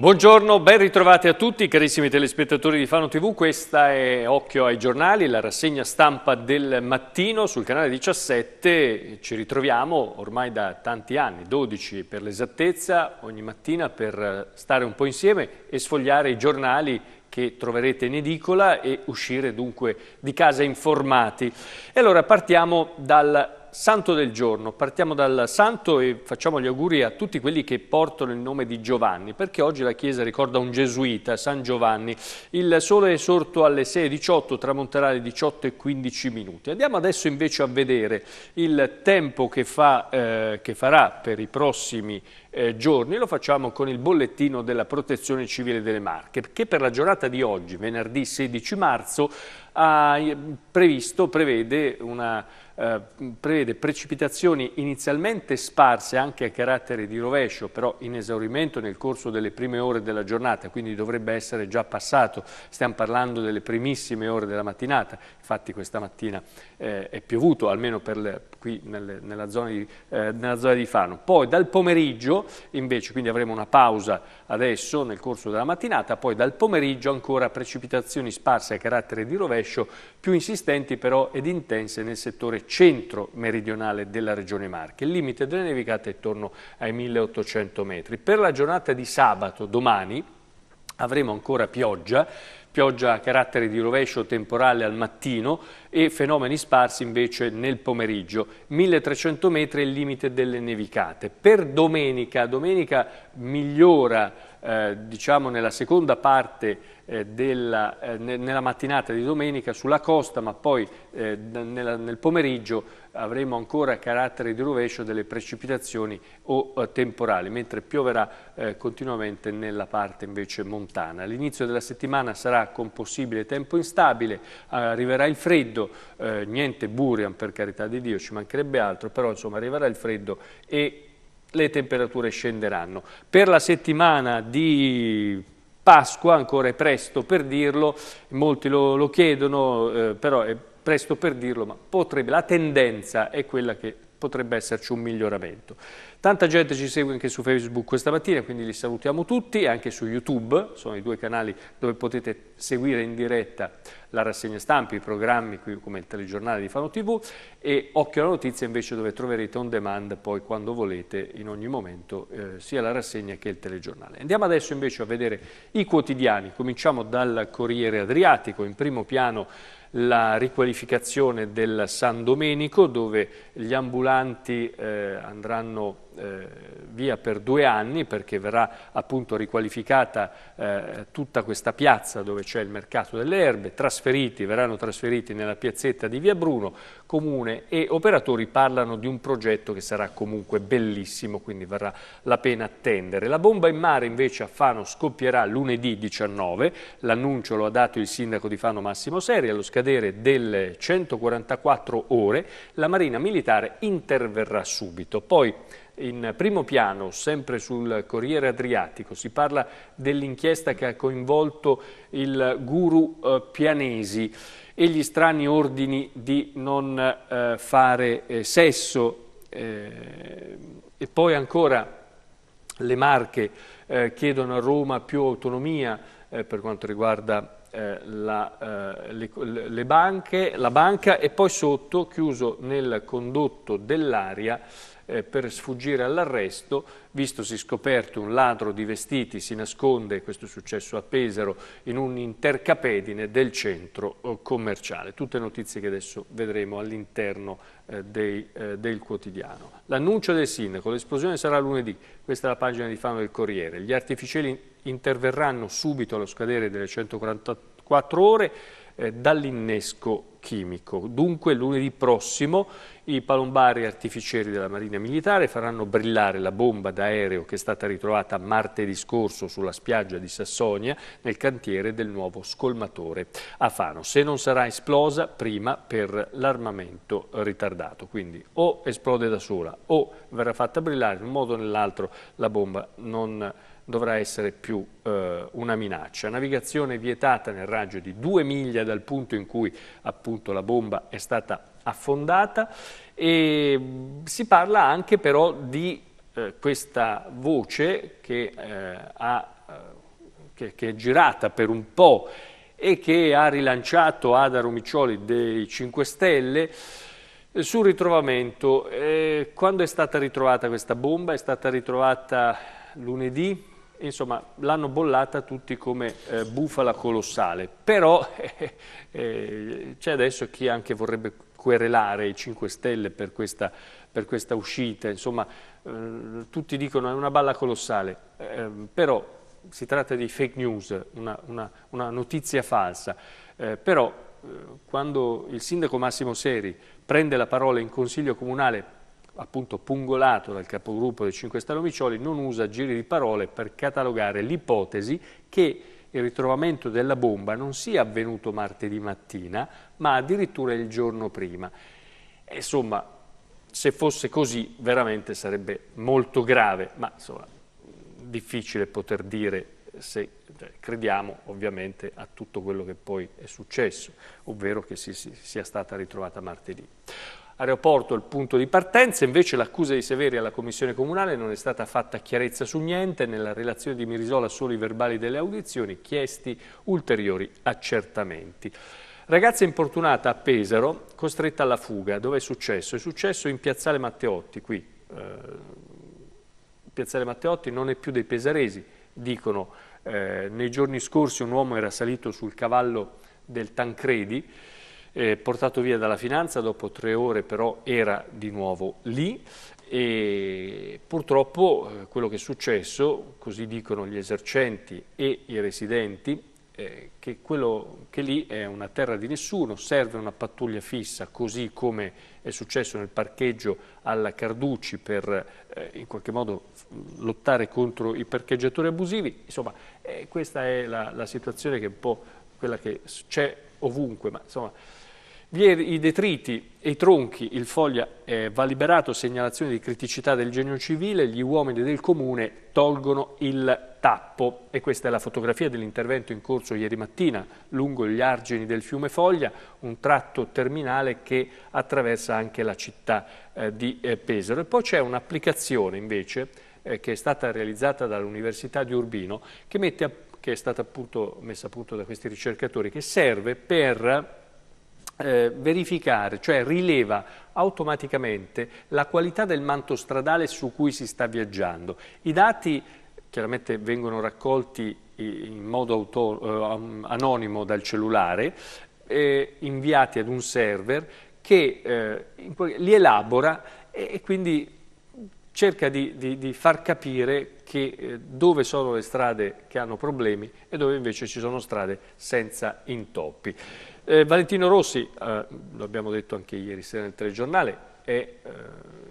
Buongiorno, ben ritrovati a tutti carissimi telespettatori di Fano TV, questa è Occhio ai giornali, la rassegna stampa del mattino sul canale 17, ci ritroviamo ormai da tanti anni, 12 per l'esattezza, ogni mattina per stare un po' insieme e sfogliare i giornali che troverete in edicola e uscire dunque di casa informati. E allora partiamo dal santo del giorno, partiamo dal santo e facciamo gli auguri a tutti quelli che portano il nome di Giovanni, perché oggi la Chiesa ricorda un gesuita, San Giovanni. Il sole è sorto alle 6.18, tramonterà alle 18.15 minuti. Andiamo adesso invece a vedere il tempo che, fa, eh, che farà per i prossimi eh, giorni, lo facciamo con il bollettino della protezione civile delle Marche, che per la giornata di oggi, venerdì 16 marzo, ha eh, previsto, prevede una eh, prevede precipitazioni inizialmente sparse anche a carattere di rovescio, però in esaurimento nel corso delle prime ore della giornata, quindi dovrebbe essere già passato, stiamo parlando delle primissime ore della mattinata, infatti questa mattina eh, è piovuto, almeno per le, qui nelle, nella, zona di, eh, nella, zona di, Fano. Poi dal pomeriggio invece, quindi avremo una pausa adesso nel corso della mattinata, poi dal pomeriggio ancora precipitazioni sparse a carattere di rovescio, più insistenti però ed intense nel settore centro-meridionale della regione Marche. Il limite delle nevicate è intorno ai 1800 metri. Per la giornata di sabato, domani, avremo ancora pioggia pioggia a carattere di rovescio temporale al mattino e fenomeni sparsi invece nel pomeriggio. 1300 metri è il limite delle nevicate. Per domenica, domenica migliora eh, diciamo nella seconda parte eh, della, eh, nella mattinata di domenica sulla costa, ma poi eh, nella, nel pomeriggio avremo ancora carattere di rovescio delle precipitazioni o eh, temporali, mentre pioverà continuamente nella parte invece montana. L'inizio della settimana sarà con possibile tempo instabile, arriverà il freddo, niente burian per carità di Dio, ci mancherebbe altro, però insomma arriverà il freddo e le temperature scenderanno. Per la settimana di Pasqua, ancora è presto per dirlo, molti lo, lo chiedono, eh, però è presto per dirlo, ma potrebbe, la tendenza è quella che potrebbe esserci un miglioramento. Tanta gente ci segue anche su Facebook questa mattina, quindi li salutiamo tutti, anche su YouTube, sono i due canali dove potete seguire in diretta la rassegna stampa, i programmi come il telegiornale di Fano TV e Occhio alla Notizia invece dove troverete on demand poi quando volete in ogni momento eh, sia la rassegna che il telegiornale. Andiamo adesso invece a vedere i quotidiani, cominciamo dal Corriere Adriatico, in primo piano la riqualificazione del San Domenico dove gli ambulanti eh, andranno eh, via per due anni perché verrà appunto riqualificata eh, tutta questa piazza dove c'è il mercato delle erbe, trasferiti, verranno trasferiti nella piazzetta di Via Bruno, comune e operatori parlano di un progetto che sarà comunque bellissimo, quindi varrà la pena attendere. La bomba in mare invece a Fano scoppierà lunedì 19, l'annuncio lo ha dato il sindaco di Fano Massimo Seri, allo scadere delle 144 ore la Marina Militare interverrà subito. Poi in primo piano, sempre sul Corriere Adriatico, si parla dell'inchiesta che ha coinvolto il guru eh, Pianesi e gli strani ordini di non eh, fare eh, sesso. e poi ancora le Marche chiedono a Roma più autonomia per quanto riguarda la, le, le banche, la banca e poi sotto, chiuso nel condotto dell'aria, eh, per sfuggire all'arresto, visto vistosi scoperto un ladro di vestiti si nasconde, questo è successo a Pesaro, in un intercapedine del centro eh, commerciale. Tutte notizie che adesso vedremo all'interno eh, eh, del quotidiano. L'annuncio del sindaco, l'esplosione sarà lunedì, questa è la pagina di Fano del Corriere. Gli artificiali interverranno subito allo scadere delle 144 ore, eh, dall'innesco chimico. Dunque lunedì prossimo i palombari artificieri della Marina Militare faranno brillare la bomba d'aereo che è stata ritrovata martedì scorso sulla spiaggia di Sassonia nel cantiere del nuovo scolmatore a Fano. Se non sarà esplosa, prima per l'armamento ritardato. Quindi o esplode da sola o verrà fatta brillare in un modo o nell'altro la bomba non dovrà essere più eh, una minaccia. Navigazione vietata nel raggio di due miglia dal punto in cui appunto la bomba è stata affondata e mm, si parla anche però di eh, questa voce che, eh, ha, eh, che, che è girata per un po' e che ha rilanciato Ada Romiccioli dei 5 Stelle eh, sul ritrovamento. Eh, quando è stata ritrovata questa bomba? È stata ritrovata lunedì insomma l'hanno bollata tutti come eh, bufala colossale, però eh, eh, c'è adesso chi anche vorrebbe querelare i 5 Stelle per questa, per questa uscita, insomma eh, tutti dicono è una balla colossale, ehm, però si tratta di fake news, una, una, una notizia falsa, eh, però eh, quando il sindaco Massimo Seri prende la parola in consiglio comunale appunto pungolato dal capogruppo del 5 Stelle Micioli, non usa giri di parole per catalogare l'ipotesi che il ritrovamento della bomba non sia avvenuto martedì mattina, ma addirittura il giorno prima. E, insomma, se fosse così veramente sarebbe molto grave, ma insomma, difficile poter dire se cioè, crediamo ovviamente a tutto quello che poi è successo, ovvero che si, si, sia stata ritrovata martedì aeroporto il punto di partenza, invece l'accusa di Severi alla Commissione Comunale non è stata fatta chiarezza su niente, nella relazione di Mirisola solo i verbali delle audizioni, chiesti ulteriori accertamenti. Ragazza importunata a Pesaro, costretta alla fuga, dove è successo? È successo in Piazzale Matteotti, qui. Eh, Piazzale Matteotti non è più dei pesaresi, dicono. Eh, nei giorni scorsi un uomo era salito sul cavallo del Tancredi, eh, portato via dalla finanza, dopo tre ore però era di nuovo lì e purtroppo eh, quello che è successo, così dicono gli esercenti e i residenti, eh, che, quello, che lì è una terra di nessuno, serve una pattuglia fissa, così come è successo nel parcheggio alla Carducci per eh, in qualche modo lottare contro i parcheggiatori abusivi. Insomma, eh, questa è la, la, situazione che è un po' quella che c'è ovunque, ma insomma i detriti e i tronchi, il foglia eh, va liberato, segnalazione di criticità del genio civile, gli uomini del comune tolgono il tappo e questa è la fotografia dell'intervento in corso ieri mattina lungo gli argini del fiume Foglia, un tratto terminale che attraversa anche la città eh, di eh, Pesaro. E poi c'è un'applicazione invece eh, che è stata realizzata dall'Università di Urbino che, mette, che è stata appunto messa a punto da questi ricercatori che serve per eh, verificare, cioè rileva automaticamente la qualità del manto stradale su cui si sta viaggiando. I dati chiaramente vengono raccolti in modo auto, eh, anonimo dal cellulare, eh, inviati ad un server che eh, li elabora e, e quindi cerca di, di, di, far capire che, eh, dove sono le strade che hanno problemi e dove invece ci sono strade senza intoppi. Eh, Valentino Rossi, eh, abbiamo detto anche ieri sera nel telegiornale, è, eh,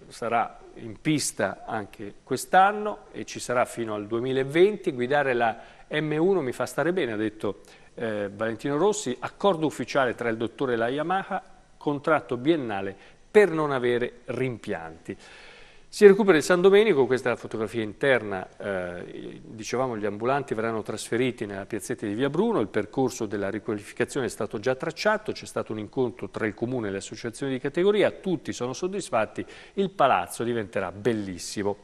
sarà in pista anche quest'anno e ci sarà fino al 2020. Guidare la M1 mi fa stare bene, ha detto eh, Valentino Rossi. Accordo ufficiale tra il dottore e la Yamaha, contratto biennale per non avere rimpianti. Si recupera il San Domenico, questa è la fotografia interna, eh, dicevamo gli ambulanti verranno trasferiti nella piazzetta di Via Bruno, il percorso della riqualificazione è stato già tracciato, c'è stato un incontro tra il Comune e le associazioni di categoria, tutti sono soddisfatti, il palazzo diventerà bellissimo.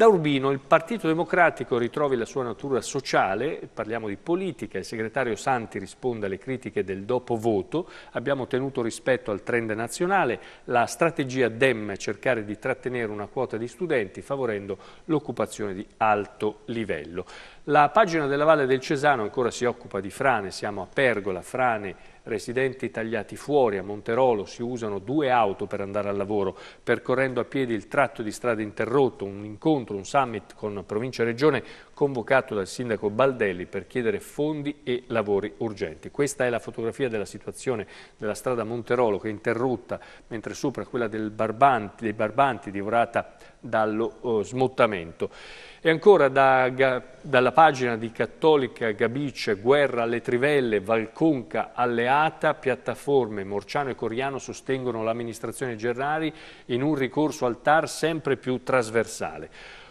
Da Urbino il Partito Democratico ritrovi la sua natura sociale, parliamo di politica, il segretario Santi risponde alle critiche del dopo voto, abbiamo tenuto rispetto al trend nazionale, la strategia DEM è cercare di trattenere una quota di studenti favorendo l'occupazione di alto livello. La pagina della Valle del Cesano ancora si occupa di frane, siamo a Pergola, frane, residenti tagliati fuori, a Monterolo si usano due auto per andare al lavoro, percorrendo a piedi il tratto di strada interrotto, un incontro, un summit con Provincia e Regione convocato dal sindaco Baldelli per chiedere fondi e lavori urgenti. Questa è la fotografia della situazione della strada Monterolo che è interrotta, mentre sopra quella Barbanti, dei Barbanti divorata dallo oh, smottamento. E ancora da, dalla pagina di Cattolica Gabice, Guerra alle Trivelle, Valconca alleata, piattaforme Morciano e Coriano sostengono l'amministrazione Gerrari in un ricorso al TAR sempre più trasversale.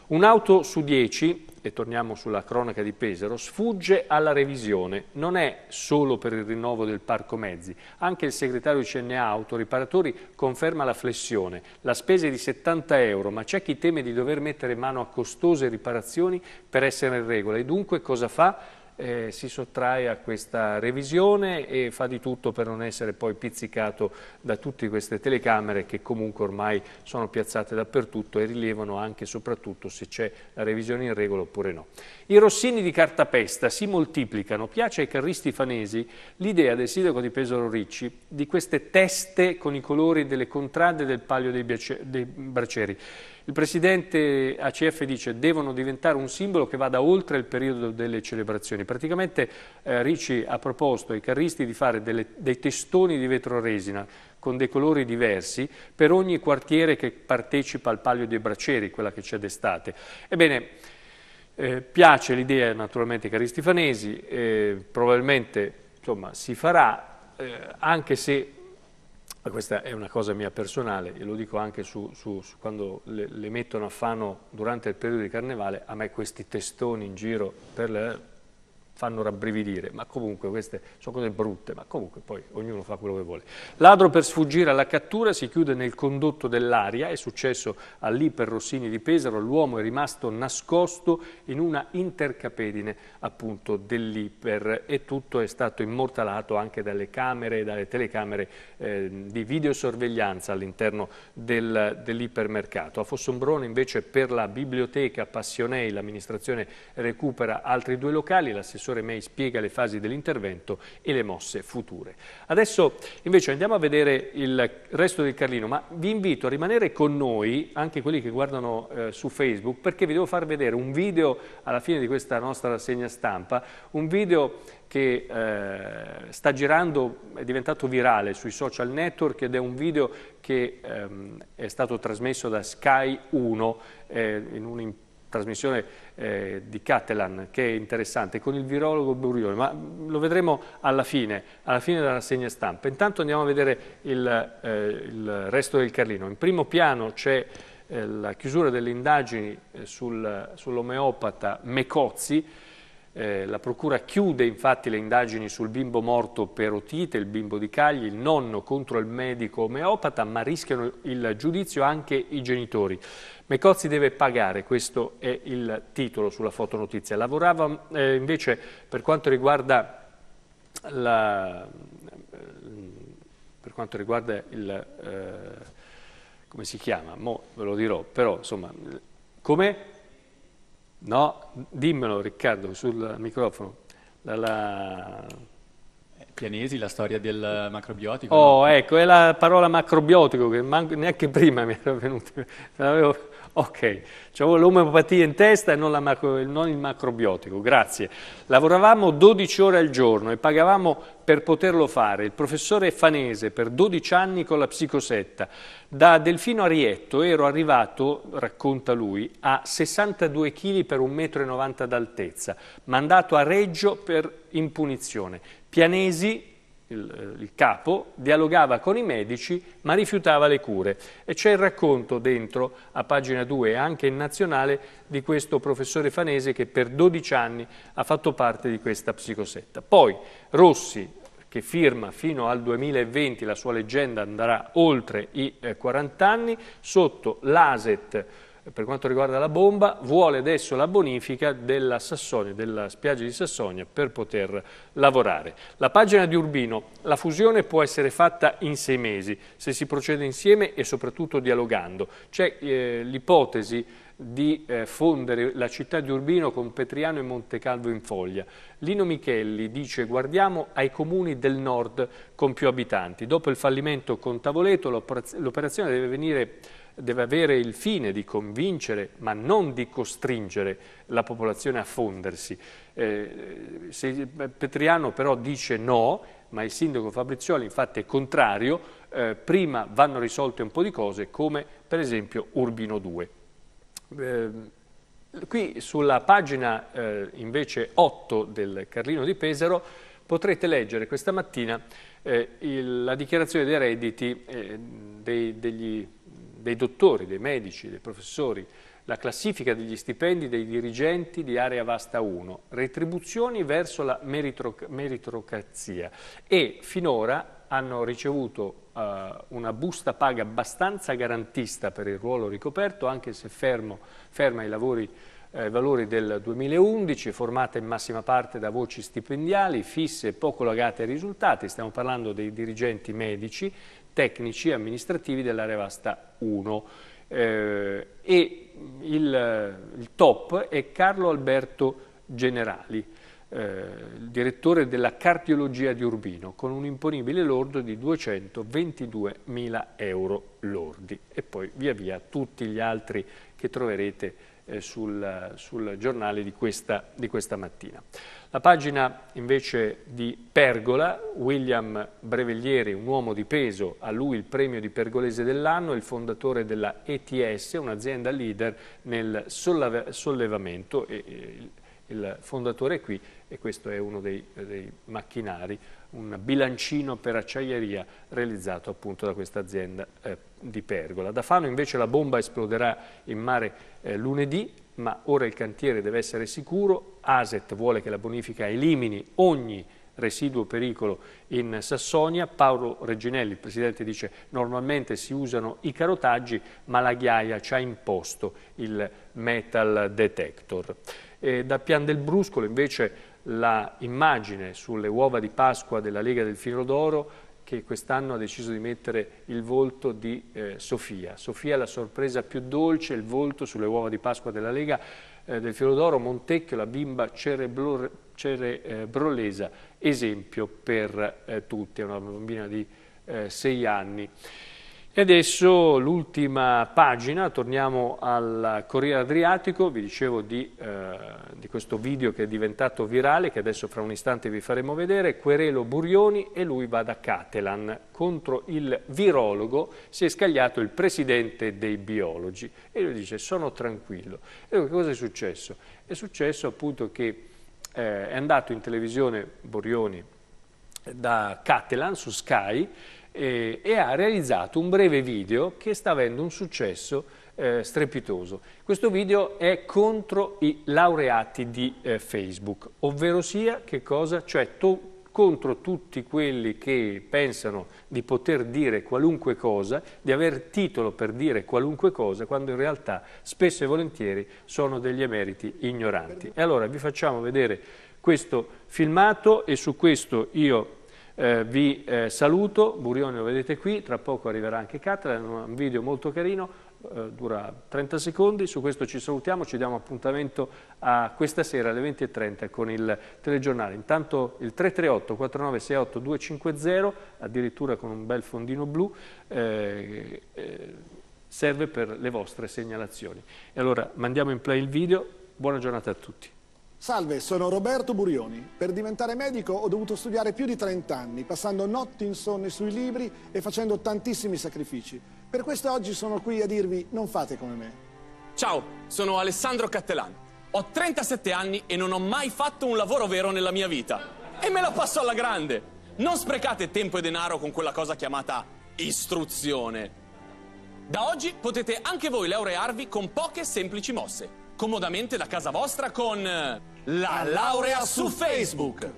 Un'auto su 10, e torniamo sulla cronaca di Pesaro, sfugge alla revisione. Non è solo per il rinnovo del parco mezzi. Anche il segretario di CNA Auto Riparatori conferma la flessione. La spesa è di 70 euro, ma c'è chi teme di dover mettere mano a costose riparazioni per essere in regola. E dunque cosa fa? eh, si sottrae a questa revisione e fa di tutto per non essere poi pizzicato da tutte queste telecamere che comunque ormai sono piazzate dappertutto e rilevano anche e soprattutto se c'è la revisione in regola oppure no. I rossini di cartapesta si moltiplicano, piace ai carristi fanesi l'idea del sindaco di Pesaro Ricci di queste teste con i colori delle contrade del palio dei, dei braceri. Il presidente ACF dice che devono diventare un simbolo che vada oltre il periodo delle celebrazioni. Praticamente eh, Ricci ha proposto ai carristi di fare delle, dei testoni di vetro resina con dei colori diversi per ogni quartiere che partecipa al Palio dei Braceri, quella che c'è d'estate. Ebbene, eh, piace l'idea naturalmente ai caristifanesi, eh, probabilmente insomma, si farà, eh, anche se ma questa è una cosa mia personale, e lo dico anche su, su, su quando le, le, mettono a Fano durante il periodo di carnevale, a me questi testoni in giro per le, fanno rabbrividire, ma comunque queste sono cose brutte, ma comunque poi ognuno fa quello che vuole. Ladro per sfuggire alla cattura si chiude nel condotto dell'aria, è successo all'Iper Rossini di Pesaro, l'uomo è rimasto nascosto in una intercapedine appunto dell'Iper e tutto è stato immortalato anche dalle camere, dalle telecamere eh, di videosorveglianza all'interno del, dell'ipermercato. A Fossombrone invece per la biblioteca Passionei l'amministrazione recupera altri due locali, l'assessore professore May spiega le fasi dell'intervento e le mosse future. Adesso invece andiamo a vedere il resto del Carlino, ma vi invito a rimanere con noi, anche quelli che guardano eh, su Facebook, perché vi devo far vedere un video alla fine di questa nostra rassegna stampa, un video che eh, sta girando, è diventato virale sui social network ed è un video che ehm, è stato trasmesso da Sky 1 eh, in un'impresa trasmissione eh, di Catalan che è interessante con il virologo Burione, ma lo vedremo alla fine, alla fine della rassegna stampa. Intanto andiamo a vedere il, eh, il resto del Carlino. In primo piano c'è eh, la chiusura delle indagini eh, sul, sull'omeopata Mecozzi, eh, la procura chiude infatti le indagini sul bimbo morto per otite, il bimbo di Cagli, il nonno contro il medico omeopata, ma rischiano il giudizio anche i genitori. Mecozzi deve pagare, questo è il titolo sulla fotonotizia. Lavorava eh, invece per quanto riguarda la, eh, per quanto riguarda il, eh, come si chiama, mo ve lo dirò, però insomma, come? No, dimmelo Riccardo sul microfono. La, la... Pianesi, la storia del macrobiotico. Oh, no? ecco, è la parola macrobiotico che neanche prima mi era venuta. Ok, avevo l'omeopatia in testa e non, macro, non, il macrobiotico, grazie. Lavoravamo 12 ore al giorno e pagavamo per poterlo fare il professore Fanese per 12 anni con la psicosetta. Da Delfino Arietto ero arrivato, racconta lui, a 62 kg per 1,90 m d'altezza, mandato a Reggio per impunizione. Pianesi il, eh, il, capo, dialogava con i medici ma rifiutava le cure. E c'è il racconto dentro, a pagina 2, anche in nazionale, di questo professore fanese che per 12 anni ha fatto parte di questa psicosetta. Poi Rossi, che firma fino al 2020, la sua leggenda andrà oltre i eh, 40 anni, sotto l'ASET, per quanto riguarda la bomba, vuole adesso la bonifica della, Sassonia, della spiaggia di Sassonia per poter lavorare. La pagina di Urbino, la fusione può essere fatta in sei mesi, se si procede insieme e soprattutto dialogando. C'è eh, l'ipotesi di eh, fondere la città di Urbino con Petriano e Montecalvo in foglia. Lino Michelli dice guardiamo ai comuni del nord con più abitanti. Dopo il fallimento con Tavoleto l'operazione deve venire deve avere il fine di convincere, ma non di costringere la popolazione a fondersi. Eh, se, Petriano però dice no, ma il sindaco Fabrizioli infatti è contrario, eh, prima vanno risolte un po' di cose come per esempio Urbino 2. Eh, qui sulla pagina eh, invece 8 del Carlino di Pesaro potrete leggere questa mattina eh, il, la dichiarazione dei redditi eh, dei, degli dei dottori, dei medici, dei professori, la classifica degli stipendi dei dirigenti di Area Vasta 1, retribuzioni verso la meritoc meritocrazia e finora hanno ricevuto eh, una busta paga abbastanza garantista per il ruolo ricoperto, anche se fermo, ferma i lavori eh, valori del 2011, formata in massima parte da voci stipendiali, fisse, e poco legate ai risultati, stiamo parlando dei dirigenti medici, tecnici e amministrativi dell'area vasta 1 eh, e il, il, top è Carlo Alberto Generali, eh, direttore della cardiologia di Urbino, con un imponibile lordo di 222 mila euro lordi e poi via via tutti gli altri che troverete eh, sul, sul, giornale di questa, di questa mattina. La pagina invece di Pergola, William Breveglieri, un uomo di peso, a lui il premio di Pergolese dell'anno, il fondatore della ETS, un'azienda leader nel sollevamento, e il fondatore è qui e questo è uno dei, dei macchinari, un bilancino per acciaieria realizzato appunto da questa azienda eh, di Pergola. Da Fano invece la bomba esploderà in mare eh, lunedì, ma ora il cantiere deve essere sicuro, ASET vuole che la bonifica elimini ogni residuo pericolo in Sassonia. Paolo Reginelli, il Presidente, dice normalmente si usano i carotaggi, ma la ghiaia ci ha imposto il metal detector. E eh, da Pian del Bruscolo invece la immagine sulle uova di Pasqua della Lega del Filo d'Oro che quest'anno ha deciso di mettere il volto di eh, Sofia. Sofia la sorpresa più dolce, il volto sulle uova di Pasqua della Lega eh, del Filo d'Oro, Montecchio, la bimba cerebrolesa, cerebrolesa esempio per eh, tutti, è una bambina di eh, sei anni. E adesso l'ultima pagina, torniamo al Corriere Adriatico, vi dicevo di, eh, di, questo video che è diventato virale, che adesso fra un istante vi faremo vedere, Querelo Burioni e lui va da Catelan contro il virologo si è scagliato il presidente dei biologi e lui dice sono tranquillo. E cosa è successo? È successo appunto che eh, è andato in televisione Burioni da Catelan su Sky, eh, e ha realizzato un breve video che sta avendo un successo eh, strepitoso. Questo video è contro i laureati di eh, Facebook, ovvero sia che cosa? Cioè to contro tutti quelli che pensano di poter dire qualunque cosa, di aver titolo per dire qualunque cosa, quando in realtà spesso e volentieri sono degli emeriti ignoranti. E allora vi facciamo vedere questo filmato e su questo io eh, vi eh, saluto, Burioni lo vedete qui, tra poco arriverà anche Catra, è un video molto carino, eh, dura 30 secondi, su questo ci salutiamo, ci diamo appuntamento a questa sera alle 20.30 con il telegiornale. Intanto il 338 4968 250, addirittura con un bel fondino blu, eh, eh, serve per le vostre segnalazioni. E allora mandiamo in play il video, buona giornata a tutti. Salve, sono Roberto Burioni. Per diventare medico ho dovuto studiare più di 30 anni, passando notti insonne sui libri e facendo tantissimi sacrifici. Per questo oggi sono qui a dirvi non fate come me. Ciao, sono Alessandro Cattelan. Ho 37 anni e non ho mai fatto un lavoro vero nella mia vita. E me la passo alla grande. Non sprecate tempo e denaro con quella cosa chiamata istruzione. Da oggi potete anche voi laurearvi con poche semplici mosse, comodamente da casa vostra con... Eh, la laurea su Facebook.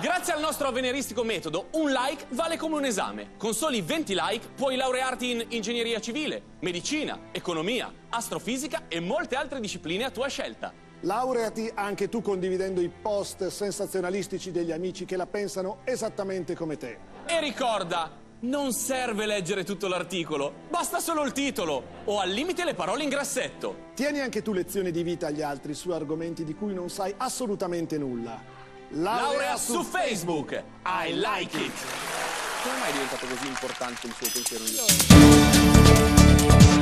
Grazie al nostro avveniristico metodo, un like vale come un esame. Con soli 20 like puoi laurearti in ingegneria civile, medicina, economia, astrofisica e molte altre discipline a tua scelta. Laureati anche tu condividendo i post sensazionalistici degli amici che la pensano esattamente come te. E ricorda, non serve leggere tutto l'articolo, basta solo il titolo o al limite le parole in grassetto. Tieni anche tu lezioni di vita agli altri su argomenti di cui non sai assolutamente nulla. Laurea, Laurea su, su Facebook. Facebook. I like it. Come mai è diventato così importante il suo pensiero?